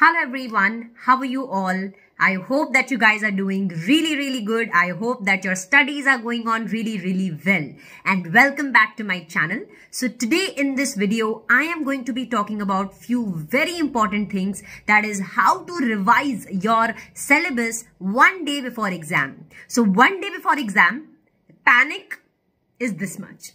Hello everyone, how are you all? I hope that you guys are doing really, really good. I hope that your studies are going on really, really well. And welcome back to my channel. So today in this video, I am going to be talking about few very important things. That is how to revise your syllabus one day before exam. So one day before exam, panic is this much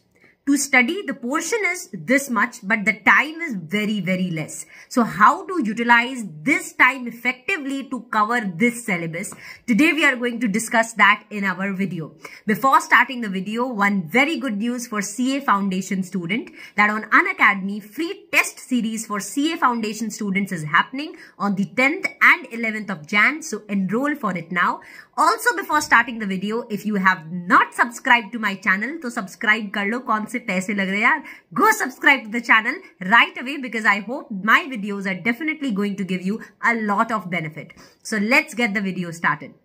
to study the portion is this much but the time is very very less so how to utilize this time effectively to cover this syllabus today we are going to discuss that in our video before starting the video one very good news for ca foundation student that on unacademy free test series for ca foundation students is happening on the 10th and 11th of jan so enroll for it now also before starting the video if you have not subscribed to my channel to subscribe karlo से पैसे लग रहे यार go subscribe to the channel right away because I hope my videos are definitely going to give you a lot of benefit so let's get the video started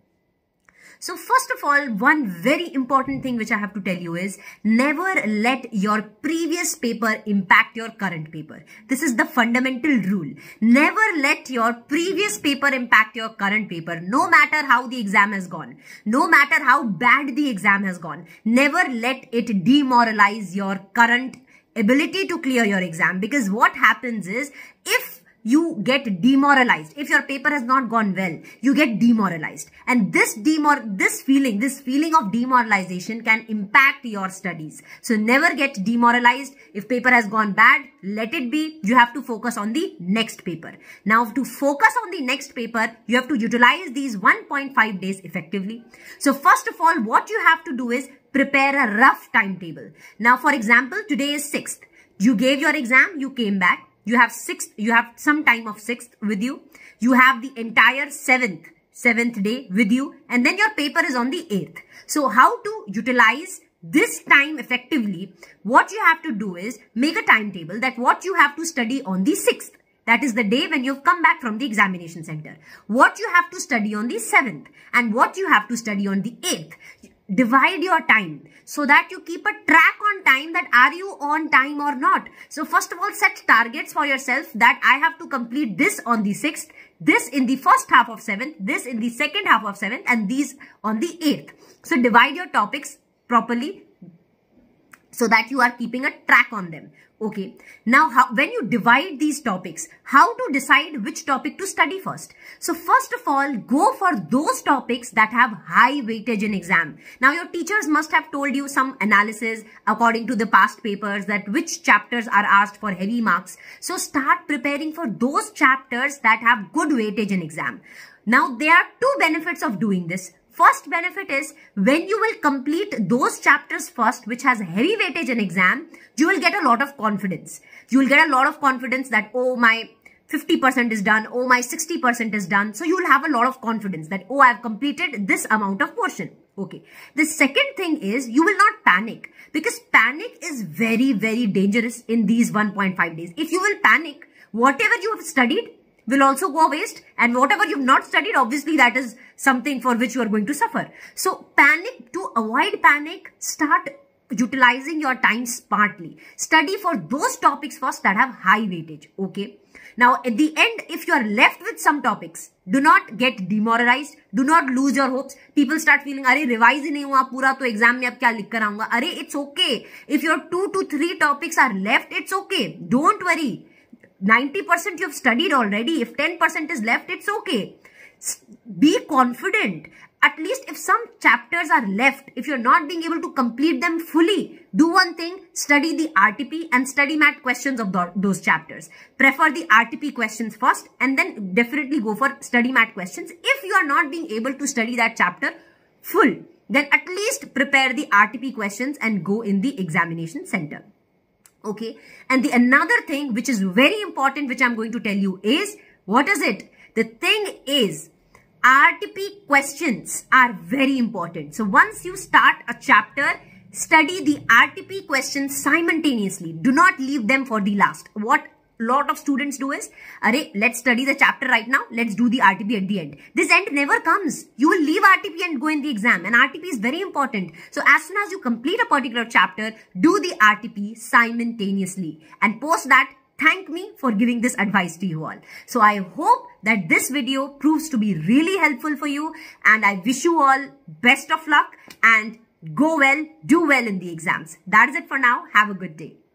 So first of all, one very important thing which I have to tell you is never let your previous paper impact your current paper. This is the fundamental rule. Never let your previous paper impact your current paper, no matter how the exam has gone, no matter how bad the exam has gone. Never let it demoralize your current ability to clear your exam because what happens is if you get demoralized. If your paper has not gone well, you get demoralized. And this demor this feeling, this feeling of demoralization can impact your studies. So never get demoralized. If paper has gone bad, let it be. You have to focus on the next paper. Now to focus on the next paper, you have to utilize these 1.5 days effectively. So first of all, what you have to do is prepare a rough timetable. Now for example, today is 6th. You gave your exam, you came back you have sixth, you have some time of sixth with you. You have the entire seventh, seventh day with you. And then your paper is on the eighth. So how to utilize this time effectively, what you have to do is make a timetable that what you have to study on the 6th. That is the day when you've come back from the examination center. What you have to study on the 7th and what you have to study on the 8th divide your time so that you keep a track on time that are you on time or not. So first of all, set targets for yourself that I have to complete this on the 6th, this in the first half of 7th, this in the second half of 7th and these on the 8th. So divide your topics properly so that you are keeping a track on them. Okay. Now, how, when you divide these topics, how to decide which topic to study first? So first of all, go for those topics that have high weightage in exam. Now, your teachers must have told you some analysis according to the past papers that which chapters are asked for heavy marks. So start preparing for those chapters that have good weightage in exam. Now, there are two benefits of doing this. First benefit is when you will complete those chapters first, which has heavy weightage in exam, you will get a lot of confidence. You will get a lot of confidence that, oh, my 50% is done. Oh, my 60% is done. So you will have a lot of confidence that, oh, I've completed this amount of portion. Okay. The second thing is you will not panic because panic is very, very dangerous in these 1.5 days. If you will panic, whatever you have studied, will also go waste and whatever you've not studied, obviously that is something for which you are going to suffer. So panic, to avoid panic, start utilizing your time smartly. Study for those topics first that have high weightage, okay? Now, at the end, if you are left with some topics, do not get demoralized, do not lose your hopes. People start feeling, अरे revise nahi नहीं pura to exam में अब kya लिख कर आऊंगा अरे it's okay. If your two to three topics are left, it's okay. Don't worry. 90% you have studied already. If 10% is left, it's okay. Be confident. At least if some chapters are left, if you're not being able to complete them fully, do one thing, study the RTP and study mat questions of those chapters. Prefer the RTP questions first and then definitely go for study mat questions. If you are not being able to study that chapter full, then at least prepare the RTP questions and go in the examination center. Okay. And the another thing which is very important, which I'm going to tell you is, what is it? The thing is, RTP questions are very important. So once you start a chapter, study the RTP questions simultaneously. Do not leave them for the last. What lot of students do is, Array, let's study the chapter right now. Let's do the RTP at the end. This end never comes. You will leave RTP and go in the exam. And RTP is very important. So as soon as you complete a particular chapter, do the RTP simultaneously. And post that, thank me for giving this advice to you all. So I hope that this video proves to be really helpful for you. And I wish you all best of luck and go well, do well in the exams. That is it for now. Have a good day.